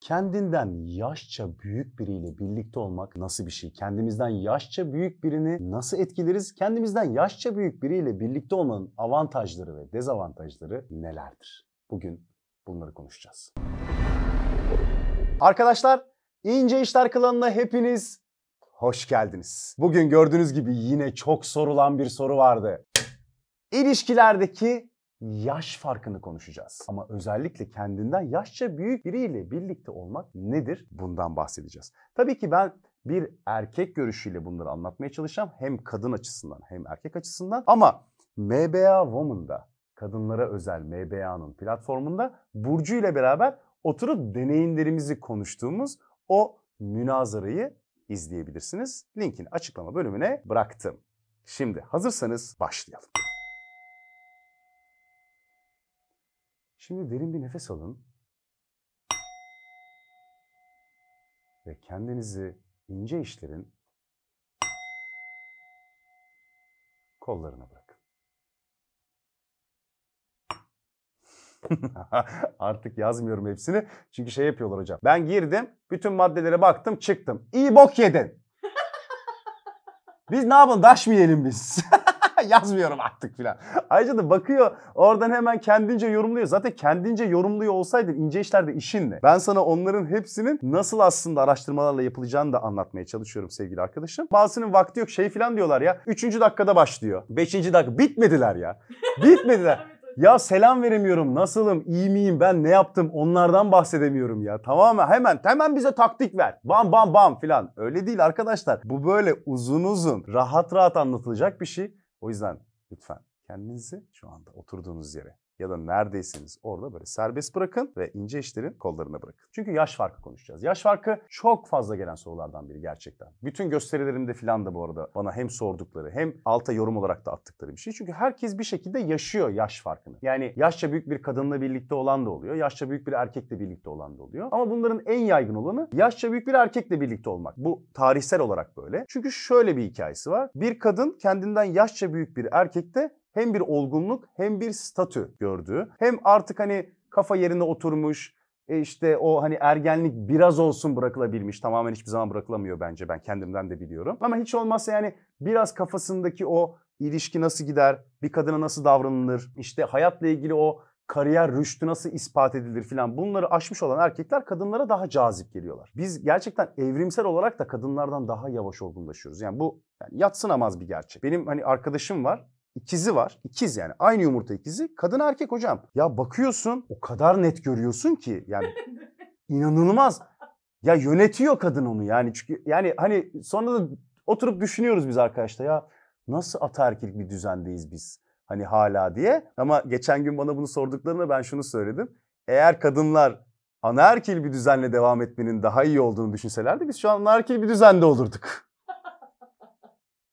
Kendinden yaşça büyük biriyle birlikte olmak nasıl bir şey? Kendimizden yaşça büyük birini nasıl etkileriz? Kendimizden yaşça büyük biriyle birlikte olmanın avantajları ve dezavantajları nelerdir? Bugün bunları konuşacağız. Arkadaşlar İnce İşler Klanı'na hepiniz hoş geldiniz. Bugün gördüğünüz gibi yine çok sorulan bir soru vardı. İlişkilerdeki yaş farkını konuşacağız. Ama özellikle kendinden yaşça büyük biriyle birlikte olmak nedir? Bundan bahsedeceğiz. Tabii ki ben bir erkek görüşüyle bunları anlatmaya çalışacağım. Hem kadın açısından hem erkek açısından. Ama MBA Woman'da kadınlara özel MBA'nın platformunda Burcu ile beraber oturup deneyimlerimizi konuştuğumuz o münazarayı izleyebilirsiniz. Linkini açıklama bölümüne bıraktım. Şimdi hazırsanız başlayalım. Şimdi derin bir nefes alın. Ve kendinizi ince işlerin kollarına bırakın. Artık yazmıyorum hepsini. Çünkü şey yapıyorlar hocam. Ben girdim, bütün maddelere baktım, çıktım. İyi bok yedin. Biz ne yapalım? Daş mı yiyelim biz? yazmıyorum artık filan. Ayrıca da bakıyor oradan hemen kendince yorumluyor. Zaten kendince yorumluyor olsaydın ince işlerde işin ne? Ben sana onların hepsinin nasıl aslında araştırmalarla yapılacağını da anlatmaya çalışıyorum sevgili arkadaşım. Bazısının vakti yok şey filan diyorlar ya. Üçüncü dakikada başlıyor. Beşinci dakika bitmediler ya. Bitmediler. Ya selam veremiyorum. Nasılım? iyi miyim? Ben ne yaptım? Onlardan bahsedemiyorum ya. tamam mı hemen hemen bize taktik ver. Bam bam bam filan. Öyle değil arkadaşlar. Bu böyle uzun uzun rahat rahat anlatılacak bir şey. O yüzden lütfen kendinizi şu anda oturduğunuz yere ya da neredeyseniz orada böyle serbest bırakın ve ince işlerin kollarına bırakın. Çünkü yaş farkı konuşacağız. Yaş farkı çok fazla gelen sorulardan biri gerçekten. Bütün gösterilerimde filan da bu arada bana hem sordukları hem alta yorum olarak da attıkları bir şey. Çünkü herkes bir şekilde yaşıyor yaş farkını. Yani yaşça büyük bir kadınla birlikte olan da oluyor. Yaşça büyük bir erkekle birlikte olan da oluyor. Ama bunların en yaygın olanı yaşça büyük bir erkekle birlikte olmak. Bu tarihsel olarak böyle. Çünkü şöyle bir hikayesi var. Bir kadın kendinden yaşça büyük bir erkekte hem bir olgunluk hem bir statü gördü Hem artık hani kafa yerine oturmuş, e, işte o hani ergenlik biraz olsun bırakılabilmiş. Tamamen hiçbir zaman bırakılamıyor bence ben kendimden de biliyorum. Ama hiç olmazsa yani biraz kafasındaki o ilişki nasıl gider, bir kadına nasıl davranılır, işte hayatla ilgili o kariyer rüştü nasıl ispat edilir filan bunları aşmış olan erkekler kadınlara daha cazip geliyorlar. Biz gerçekten evrimsel olarak da kadınlardan daha yavaş olgunlaşıyoruz. Yani bu yani yatsınamaz bir gerçek. Benim hani arkadaşım var ikizi var. İkiz yani aynı yumurta ikizi. Kadın erkek hocam. Ya bakıyorsun o kadar net görüyorsun ki yani inanılmaz. Ya yönetiyor kadın onu yani çünkü yani hani sonra da oturup düşünüyoruz biz arkadaşlar ya nasıl ataerkil bir düzendeyiz biz hani hala diye. Ama geçen gün bana bunu sorduklarında ben şunu söyledim. Eğer kadınlar anaerkil bir düzenle devam etmenin daha iyi olduğunu düşünselerdi biz şu an anaerkil bir düzende olurduk.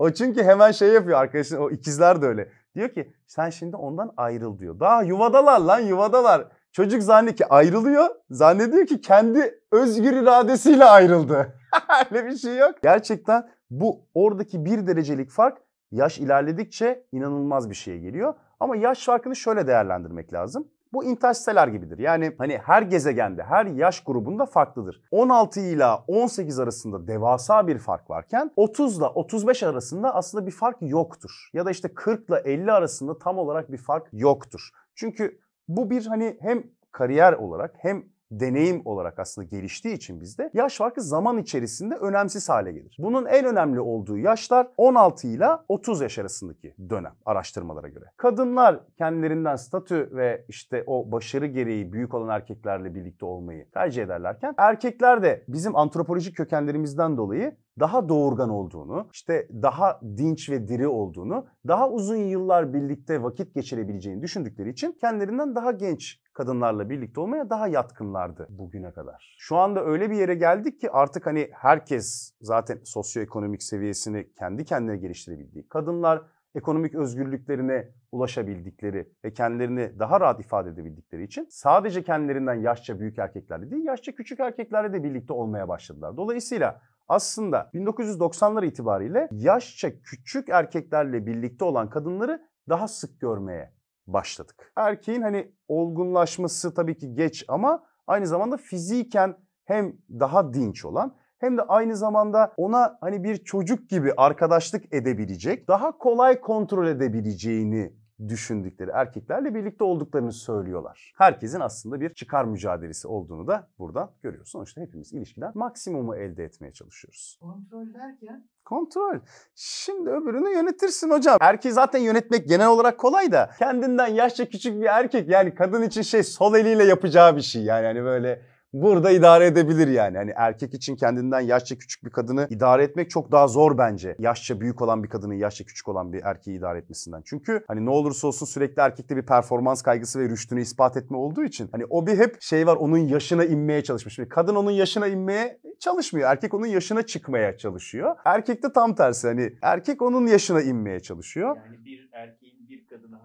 O çünkü hemen şey yapıyor arkadaşın o ikizler de öyle. Diyor ki sen şimdi ondan ayrıl diyor. Daha yuvadalar lan yuvadalar. Çocuk zannediyor ki ayrılıyor. Zannediyor ki kendi özgür iradesiyle ayrıldı. öyle bir şey yok. Gerçekten bu oradaki bir derecelik fark yaş ilerledikçe inanılmaz bir şeye geliyor. Ama yaş farkını şöyle değerlendirmek lazım. Bu interstellar gibidir. Yani hani her gezegende, her yaş grubunda farklıdır. 16 ile 18 arasında devasa bir fark varken 30 ile 35 arasında aslında bir fark yoktur. Ya da işte 40 ile 50 arasında tam olarak bir fark yoktur. Çünkü bu bir hani hem kariyer olarak hem deneyim olarak aslında geliştiği için bizde yaş farkı zaman içerisinde önemsiz hale gelir. Bunun en önemli olduğu yaşlar 16 ile 30 yaş arasındaki dönem araştırmalara göre. Kadınlar kendilerinden statü ve işte o başarı gereği büyük olan erkeklerle birlikte olmayı tercih ederlerken erkekler de bizim antropolojik kökenlerimizden dolayı daha doğurgan olduğunu, işte daha dinç ve diri olduğunu, daha uzun yıllar birlikte vakit geçirebileceğini düşündükleri için kendilerinden daha genç kadınlarla birlikte olmaya daha yatkınlardı bugüne kadar. Şu anda öyle bir yere geldik ki artık hani herkes zaten sosyoekonomik seviyesini kendi kendine geliştirebildiği, kadınlar ekonomik özgürlüklerine ulaşabildikleri ve kendilerini daha rahat ifade edebildikleri için sadece kendilerinden yaşça büyük erkeklerle değil yaşça küçük erkeklerle de birlikte olmaya başladılar. Dolayısıyla aslında 1990'lar itibariyle yaşça küçük erkeklerle birlikte olan kadınları daha sık görmeye başladık. Erkeğin hani olgunlaşması tabii ki geç ama aynı zamanda fiziken hem daha dinç olan hem de aynı zamanda ona hani bir çocuk gibi arkadaşlık edebilecek, daha kolay kontrol edebileceğini düşündükleri erkeklerle birlikte olduklarını söylüyorlar. Herkesin aslında bir çıkar mücadelesi olduğunu da buradan görüyoruz. Sonuçta hepimiz ilişkiden maksimumu elde etmeye çalışıyoruz. Kontrol derken? Kontrol. Şimdi öbürünü yönetirsin hocam. Erkeği zaten yönetmek genel olarak kolay da kendinden yaşça küçük bir erkek yani kadın için şey sol eliyle yapacağı bir şey yani hani böyle burada idare edebilir yani. Hani erkek için kendinden yaşça küçük bir kadını idare etmek çok daha zor bence. Yaşça büyük olan bir kadının yaşça küçük olan bir erkeği idare etmesinden. Çünkü hani ne olursa olsun sürekli erkekte bir performans kaygısı ve rüştünü ispat etme olduğu için hani o bir hep şey var onun yaşına inmeye çalışmış. Şimdi kadın onun yaşına inmeye çalışmıyor. Erkek onun yaşına çıkmaya çalışıyor. Erkekte tam tersi hani erkek onun yaşına inmeye çalışıyor. Yani bir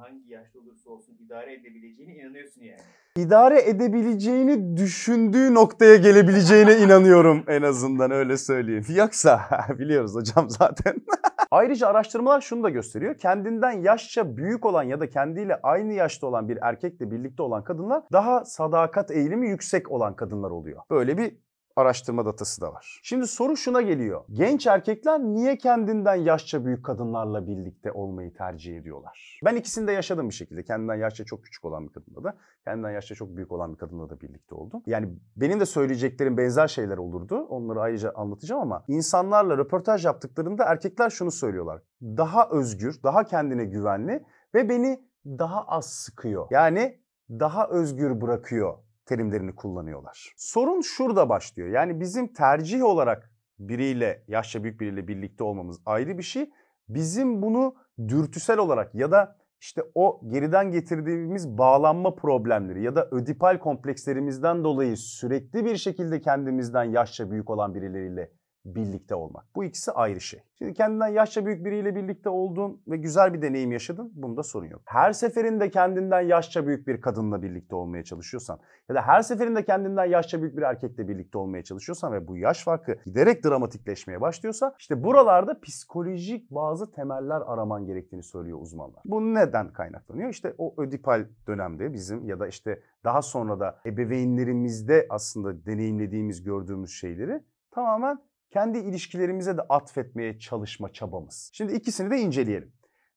hangi yaşta olursa olsun idare edebileceğine inanıyorsun yani. İdare edebileceğini düşündüğü noktaya gelebileceğine inanıyorum en azından öyle söyleyeyim. Yoksa biliyoruz hocam zaten. Ayrıca araştırmalar şunu da gösteriyor. Kendinden yaşça büyük olan ya da kendiyle aynı yaşta olan bir erkekle birlikte olan kadınlar daha sadakat eğilimi yüksek olan kadınlar oluyor. Böyle bir araştırma datası da var. Şimdi soru şuna geliyor. Genç erkekler niye kendinden yaşça büyük kadınlarla birlikte olmayı tercih ediyorlar? Ben ikisini de yaşadım bir şekilde. Kendinden yaşça çok küçük olan bir kadınla da, kendinden yaşça çok büyük olan bir kadınla da birlikte oldum. Yani benim de söyleyeceklerim benzer şeyler olurdu. Onları ayrıca anlatacağım ama insanlarla röportaj yaptıklarında erkekler şunu söylüyorlar. Daha özgür, daha kendine güvenli ve beni daha az sıkıyor. Yani daha özgür bırakıyor terimlerini kullanıyorlar. Sorun şurada başlıyor. Yani bizim tercih olarak biriyle, yaşça büyük biriyle birlikte olmamız ayrı bir şey. Bizim bunu dürtüsel olarak ya da işte o geriden getirdiğimiz bağlanma problemleri ya da ödipal komplekslerimizden dolayı sürekli bir şekilde kendimizden yaşça büyük olan birileriyle birlikte olmak. Bu ikisi ayrı şey. Şimdi kendinden yaşça büyük biriyle birlikte oldun ve güzel bir deneyim yaşadın. Bunda sorun yok. Her seferinde kendinden yaşça büyük bir kadınla birlikte olmaya çalışıyorsan ya da her seferinde kendinden yaşça büyük bir erkekle birlikte olmaya çalışıyorsan ve bu yaş farkı giderek dramatikleşmeye başlıyorsa işte buralarda psikolojik bazı temeller araman gerektiğini söylüyor uzmanlar. Bu neden kaynaklanıyor? İşte o ödipal dönemde bizim ya da işte daha sonra da ebeveynlerimizde aslında deneyimlediğimiz, gördüğümüz şeyleri tamamen kendi ilişkilerimize de atfetmeye çalışma çabamız. Şimdi ikisini de inceleyelim.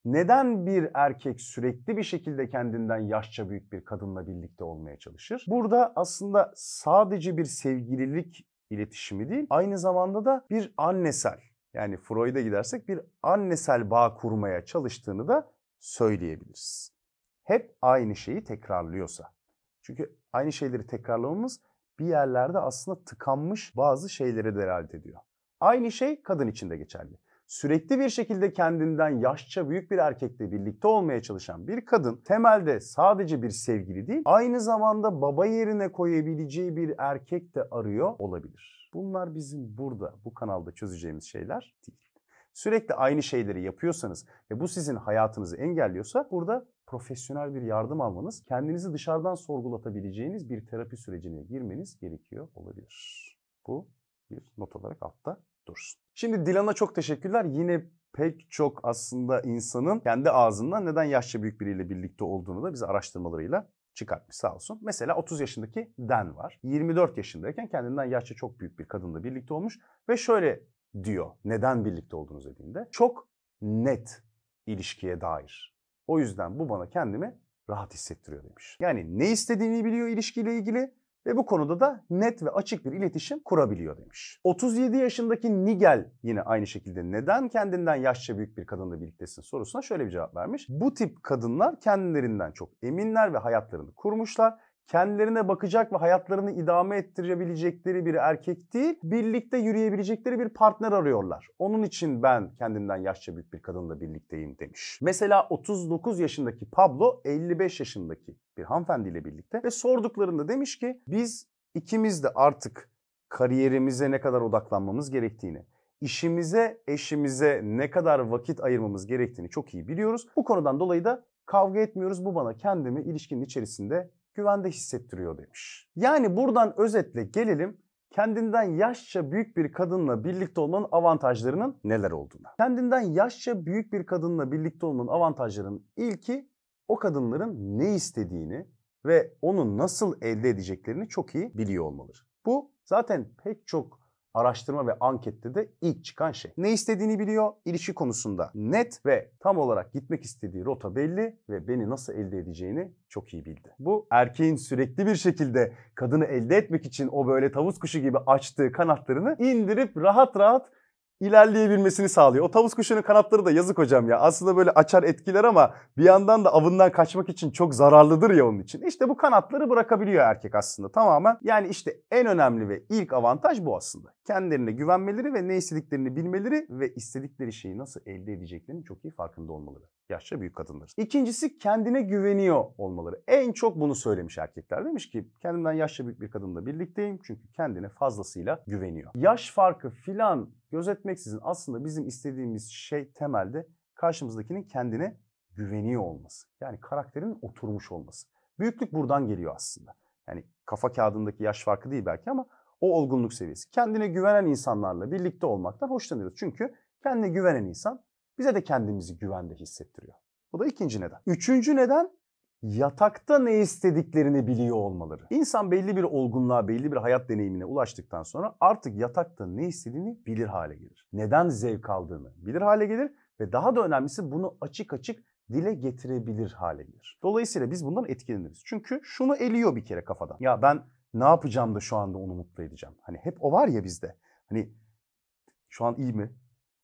Neden bir erkek sürekli bir şekilde kendinden yaşça büyük bir kadınla birlikte olmaya çalışır? Burada aslında sadece bir sevgililik iletişimi değil, aynı zamanda da bir annesel yani Freud'a gidersek bir annesel bağ kurmaya çalıştığını da söyleyebiliriz. Hep aynı şeyi tekrarlıyorsa. Çünkü aynı şeyleri tekrarlamamız bir yerlerde aslında tıkanmış bazı şeyleri de herhalde ediyor. Aynı şey kadın için de geçerli. Sürekli bir şekilde kendinden yaşça büyük bir erkekle birlikte olmaya çalışan bir kadın temelde sadece bir sevgili değil, aynı zamanda baba yerine koyabileceği bir erkek de arıyor olabilir. Bunlar bizim burada bu kanalda çözeceğimiz şeyler değil. Sürekli aynı şeyleri yapıyorsanız ve bu sizin hayatınızı engelliyorsa burada profesyonel bir yardım almanız, kendinizi dışarıdan sorgulatabileceğiniz bir terapi sürecine girmeniz gerekiyor olabilir. Bu bir not olarak altta dursun. Şimdi Dilan'a çok teşekkürler. Yine pek çok aslında insanın kendi ağzından neden yaşça büyük biriyle birlikte olduğunu da bize araştırmalarıyla çıkartmış sağ olsun. Mesela 30 yaşındaki Dan var. 24 yaşındayken kendinden yaşça çok büyük bir kadınla birlikte olmuş ve şöyle diyor neden birlikte olduğunuz dediğinde çok net ilişkiye dair o yüzden bu bana kendimi rahat hissettiriyor demiş. Yani ne istediğini biliyor ilişkiyle ilgili ve bu konuda da net ve açık bir iletişim kurabiliyor demiş. 37 yaşındaki Nigel yine aynı şekilde neden kendinden yaşça büyük bir kadınla birliktesin sorusuna şöyle bir cevap vermiş. Bu tip kadınlar kendilerinden çok eminler ve hayatlarını kurmuşlar kendilerine bakacak ve hayatlarını idame ettirebilecekleri bir erkek değil, birlikte yürüyebilecekleri bir partner arıyorlar. Onun için ben kendimden yaşça büyük bir kadınla birlikteyim demiş. Mesela 39 yaşındaki Pablo 55 yaşındaki bir hanımefendiyle birlikte ve sorduklarında demiş ki biz ikimiz de artık kariyerimize ne kadar odaklanmamız gerektiğini, işimize, eşimize ne kadar vakit ayırmamız gerektiğini çok iyi biliyoruz. Bu konudan dolayı da kavga etmiyoruz. Bu bana kendimi ilişkinin içerisinde güvende hissettiriyor demiş. Yani buradan özetle gelelim kendinden yaşça büyük bir kadınla birlikte olmanın avantajlarının neler olduğuna. Kendinden yaşça büyük bir kadınla birlikte olmanın avantajlarının ilki o kadınların ne istediğini ve onu nasıl elde edeceklerini çok iyi biliyor olmalıdır. Bu zaten pek çok araştırma ve ankette de ilk çıkan şey. Ne istediğini biliyor, ilişki konusunda net ve tam olarak gitmek istediği rota belli ve beni nasıl elde edeceğini çok iyi bildi. Bu erkeğin sürekli bir şekilde kadını elde etmek için o böyle tavus kuşu gibi açtığı kanatlarını indirip rahat rahat ilerleyebilmesini sağlıyor. O tavus kuşunun kanatları da yazık hocam ya. Aslında böyle açar etkiler ama bir yandan da avından kaçmak için çok zararlıdır ya onun için. İşte bu kanatları bırakabiliyor erkek aslında tamamen. Yani işte en önemli ve ilk avantaj bu aslında. Kendilerine güvenmeleri ve ne istediklerini bilmeleri ve istedikleri şeyi nasıl elde edeceklerini çok iyi farkında olmaları yaşça büyük kadınlar. İkincisi kendine güveniyor olmaları. En çok bunu söylemiş erkekler. Demiş ki kendimden yaşça büyük bir kadınla birlikteyim çünkü kendine fazlasıyla güveniyor. Yaş farkı filan gözetmeksizin aslında bizim istediğimiz şey temelde karşımızdakinin kendine güveniyor olması. Yani karakterin oturmuş olması. Büyüklük buradan geliyor aslında. Yani kafa kağıdındaki yaş farkı değil belki ama o olgunluk seviyesi. Kendine güvenen insanlarla birlikte olmaktan hoşlanıyoruz. Çünkü kendine güvenen insan bize de kendimizi güvende hissettiriyor. Bu da ikinci neden. Üçüncü neden yatakta ne istediklerini biliyor olmaları. İnsan belli bir olgunluğa, belli bir hayat deneyimine ulaştıktan sonra artık yatakta ne istediğini bilir hale gelir. Neden zevk aldığını bilir hale gelir ve daha da önemlisi bunu açık açık dile getirebilir hale gelir. Dolayısıyla biz bundan etkileniriz. Çünkü şunu eliyor bir kere kafadan. Ya ben ne yapacağım da şu anda onu mutlu edeceğim. Hani hep o var ya bizde. Hani şu an iyi mi?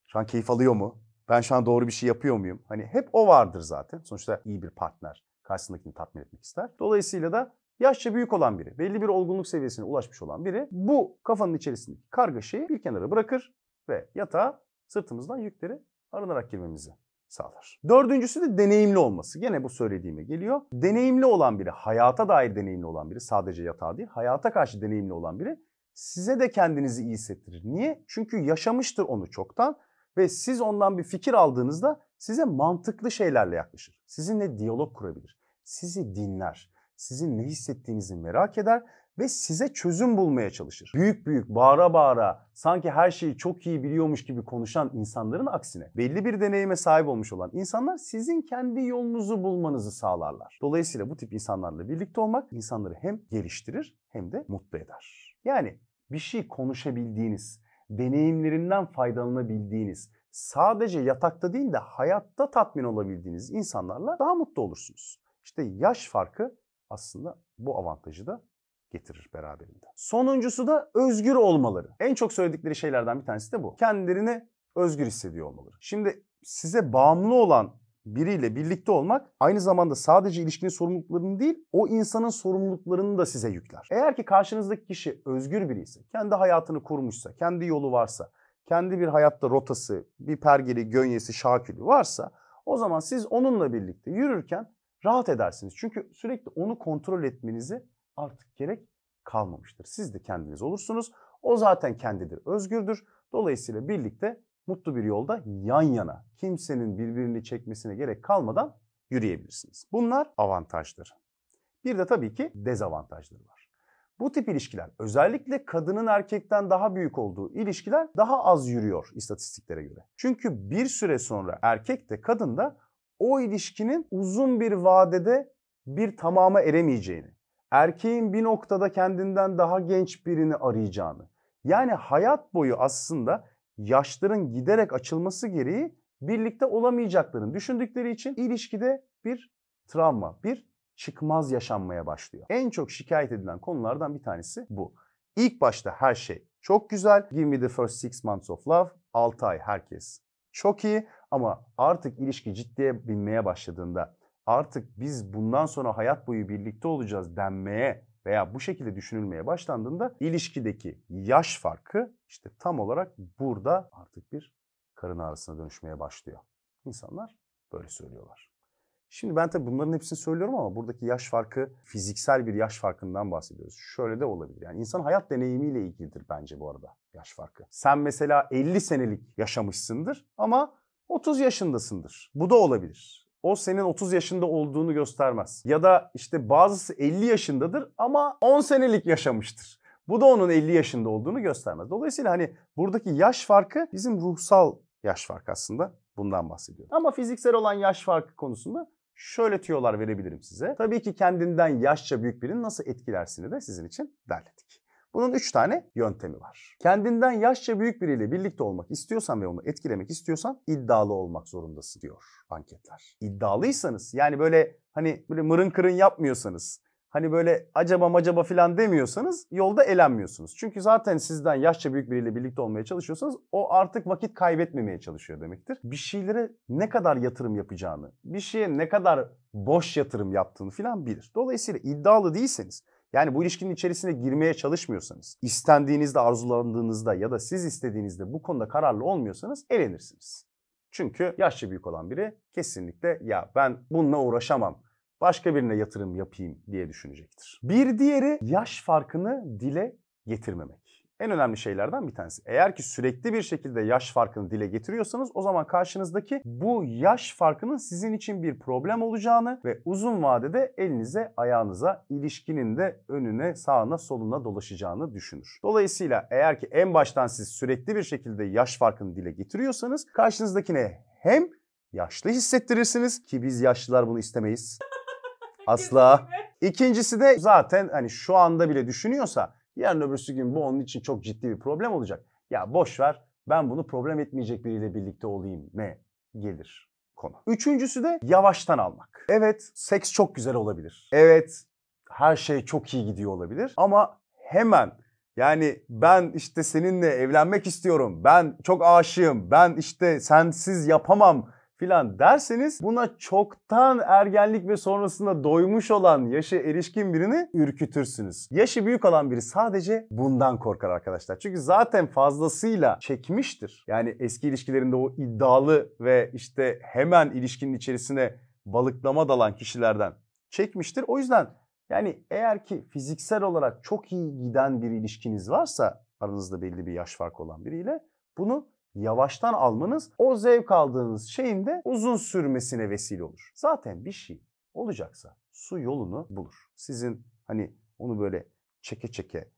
Şu an keyif alıyor mu? Ben şu an doğru bir şey yapıyor muyum? Hani hep o vardır zaten. Sonuçta iyi bir partner karşısındakini tatmin etmek ister. Dolayısıyla da yaşça büyük olan biri, belli bir olgunluk seviyesine ulaşmış olan biri bu kafanın içerisindeki kargaşayı bir kenara bırakır ve yatağa sırtımızdan yükleri arınarak girmemizi sağlar. Dördüncüsü de deneyimli olması. Gene bu söylediğime geliyor. Deneyimli olan biri, hayata dair deneyimli olan biri, sadece yatağa değil, hayata karşı deneyimli olan biri size de kendinizi iyi hissettirir. Niye? Çünkü yaşamıştır onu çoktan ve siz ondan bir fikir aldığınızda size mantıklı şeylerle yaklaşır. Sizinle diyalog kurabilir. Sizi dinler. Sizin ne hissettiğinizi merak eder ve size çözüm bulmaya çalışır. Büyük büyük, bağıra bağıra, sanki her şeyi çok iyi biliyormuş gibi konuşan insanların aksine belli bir deneyime sahip olmuş olan insanlar sizin kendi yolunuzu bulmanızı sağlarlar. Dolayısıyla bu tip insanlarla birlikte olmak insanları hem geliştirir hem de mutlu eder. Yani bir şey konuşabildiğiniz, deneyimlerinden faydalanabildiğiniz, sadece yatakta değil de hayatta tatmin olabildiğiniz insanlarla daha mutlu olursunuz. İşte yaş farkı aslında bu avantajı da getirir beraberinde. Sonuncusu da özgür olmaları. En çok söyledikleri şeylerden bir tanesi de bu. Kendilerini özgür hissediyor olmaları. Şimdi size bağımlı olan biriyle birlikte olmak aynı zamanda sadece ilişkinin sorumluluklarını değil o insanın sorumluluklarını da size yükler. Eğer ki karşınızdaki kişi özgür biri ise, kendi hayatını kurmuşsa, kendi yolu varsa, kendi bir hayatta rotası, bir pergeli, gönyesi, şakülü varsa o zaman siz onunla birlikte yürürken rahat edersiniz. Çünkü sürekli onu kontrol etmenizi artık gerek kalmamıştır. Siz de kendiniz olursunuz. O zaten kendidir, özgürdür. Dolayısıyla birlikte mutlu bir yolda yan yana kimsenin birbirini çekmesine gerek kalmadan yürüyebilirsiniz. Bunlar avantajları. Bir de tabii ki dezavantajları var. Bu tip ilişkiler özellikle kadının erkekten daha büyük olduğu ilişkiler daha az yürüyor istatistiklere göre. Çünkü bir süre sonra erkek de kadın da o ilişkinin uzun bir vadede bir tamama eremeyeceğini, erkeğin bir noktada kendinden daha genç birini arayacağını, yani hayat boyu aslında yaşların giderek açılması gereği birlikte olamayacaklarını düşündükleri için ilişkide bir travma, bir çıkmaz yaşanmaya başlıyor. En çok şikayet edilen konulardan bir tanesi bu. İlk başta her şey çok güzel. Give me the first six months of love. 6 ay herkes çok iyi ama artık ilişki ciddiye binmeye başladığında artık biz bundan sonra hayat boyu birlikte olacağız denmeye veya bu şekilde düşünülmeye başlandığında ilişkideki yaş farkı işte tam olarak burada artık bir karın ağrısına dönüşmeye başlıyor. İnsanlar böyle söylüyorlar. Şimdi ben tabii bunların hepsini söylüyorum ama buradaki yaş farkı fiziksel bir yaş farkından bahsediyoruz. Şöyle de olabilir. Yani insan hayat deneyimiyle ilgilidir bence bu arada yaş farkı. Sen mesela 50 senelik yaşamışsındır ama 30 yaşındasındır. Bu da olabilir o senin 30 yaşında olduğunu göstermez. Ya da işte bazısı 50 yaşındadır ama 10 senelik yaşamıştır. Bu da onun 50 yaşında olduğunu göstermez. Dolayısıyla hani buradaki yaş farkı bizim ruhsal yaş farkı aslında. Bundan bahsediyorum. Ama fiziksel olan yaş farkı konusunda şöyle tüyolar verebilirim size. Tabii ki kendinden yaşça büyük birini nasıl etkilersini de sizin için derledik. Bunun 3 tane yöntemi var. Kendinden yaşça büyük biriyle birlikte olmak istiyorsan ve onu etkilemek istiyorsan iddialı olmak zorundasın diyor anketler. İddialıysanız yani böyle hani böyle mırın kırın yapmıyorsanız hani böyle acaba acaba filan demiyorsanız yolda elenmiyorsunuz. Çünkü zaten sizden yaşça büyük biriyle birlikte olmaya çalışıyorsanız o artık vakit kaybetmemeye çalışıyor demektir. Bir şeylere ne kadar yatırım yapacağını, bir şeye ne kadar boş yatırım yaptığını filan bilir. Dolayısıyla iddialı değilseniz yani bu ilişkinin içerisine girmeye çalışmıyorsanız, istendiğinizde, arzulandığınızda ya da siz istediğinizde bu konuda kararlı olmuyorsanız elenirsiniz. Çünkü yaşça büyük olan biri kesinlikle ya ben bununla uğraşamam, başka birine yatırım yapayım diye düşünecektir. Bir diğeri yaş farkını dile getirmemek en önemli şeylerden bir tanesi. Eğer ki sürekli bir şekilde yaş farkını dile getiriyorsanız o zaman karşınızdaki bu yaş farkının sizin için bir problem olacağını ve uzun vadede elinize ayağınıza ilişkinin de önüne sağına soluna dolaşacağını düşünür. Dolayısıyla eğer ki en baştan siz sürekli bir şekilde yaş farkını dile getiriyorsanız karşınızdakine hem yaşlı hissettirirsiniz ki biz yaşlılar bunu istemeyiz. Asla. İkincisi de zaten hani şu anda bile düşünüyorsa Yarın öbürsü gün bu onun için çok ciddi bir problem olacak. Ya boş ver ben bunu problem etmeyecek biriyle birlikte olayım ne gelir konu. Üçüncüsü de yavaştan almak. Evet seks çok güzel olabilir. Evet her şey çok iyi gidiyor olabilir ama hemen yani ben işte seninle evlenmek istiyorum. Ben çok aşığım. Ben işte sensiz yapamam filan derseniz buna çoktan ergenlik ve sonrasında doymuş olan yaşı erişkin birini ürkütürsünüz. Yaşı büyük olan biri sadece bundan korkar arkadaşlar. Çünkü zaten fazlasıyla çekmiştir. Yani eski ilişkilerinde o iddialı ve işte hemen ilişkinin içerisine balıklama dalan kişilerden çekmiştir. O yüzden yani eğer ki fiziksel olarak çok iyi giden bir ilişkiniz varsa aranızda belli bir yaş farkı olan biriyle bunu yavaştan almanız o zevk aldığınız şeyin de uzun sürmesine vesile olur. Zaten bir şey olacaksa su yolunu bulur. Sizin hani onu böyle çeke çeke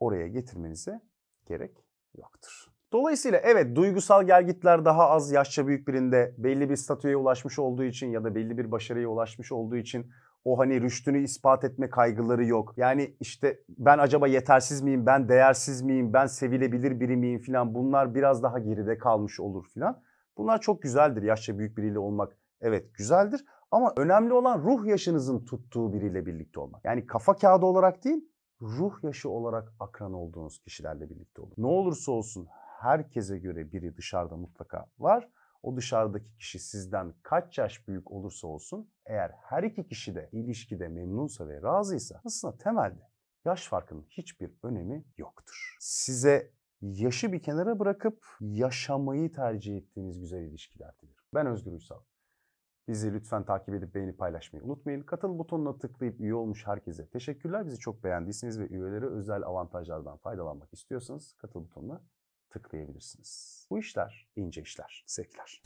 oraya getirmenize gerek yoktur. Dolayısıyla evet duygusal gelgitler daha az yaşça büyük birinde belli bir statüye ulaşmış olduğu için ya da belli bir başarıya ulaşmış olduğu için o hani rüştünü ispat etme kaygıları yok. Yani işte ben acaba yetersiz miyim, ben değersiz miyim, ben sevilebilir biri miyim filan bunlar biraz daha geride kalmış olur filan. Bunlar çok güzeldir yaşça büyük biriyle olmak. Evet güzeldir ama önemli olan ruh yaşınızın tuttuğu biriyle birlikte olmak. Yani kafa kağıdı olarak değil, ruh yaşı olarak akran olduğunuz kişilerle birlikte olun. Ne olursa olsun herkese göre biri dışarıda mutlaka var. O dışarıdaki kişi sizden kaç yaş büyük olursa olsun eğer her iki kişi de ilişkide memnunsa ve razıysa aslında temelde yaş farkının hiçbir önemi yoktur. Size yaşı bir kenara bırakıp yaşamayı tercih ettiğiniz güzel ilişkiler dilerim. Ben Özgür Uysal. Bizi lütfen takip edip beğeni paylaşmayı unutmayın. Katıl butonuna tıklayıp üye olmuş herkese teşekkürler. Bizi çok beğendiyseniz ve üyelere özel avantajlardan faydalanmak istiyorsanız katıl butonuna tıklayabilirsiniz. Bu işler ince işler sevgiler.